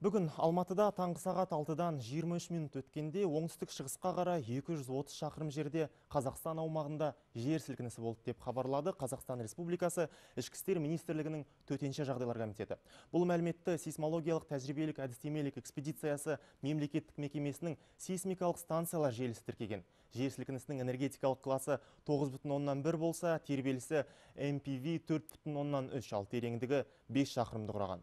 Бүгін Алматыда таңғы сағат 6-дан 23 минут өткенде оңтүстік шығысқа қарай 230 шақырым жерде Қазақстан аумағында жер сілкінісі болды деп хабарлады Қазақстан Республикасы Ішкі істер министрлігінің төтенше жағдайлар комитеті. Бұл мәліметті сейсмологиялық тәжірибелік әдістемелік экспедициясы мемлекеттік мекемесінің сейсмикалық станциялар желісі тіркеген. Жер сілкінісінің энергетикалық классы 9,1 болса, тербелісі MPV үш ал тереңдігі 5 шақырымды құраған.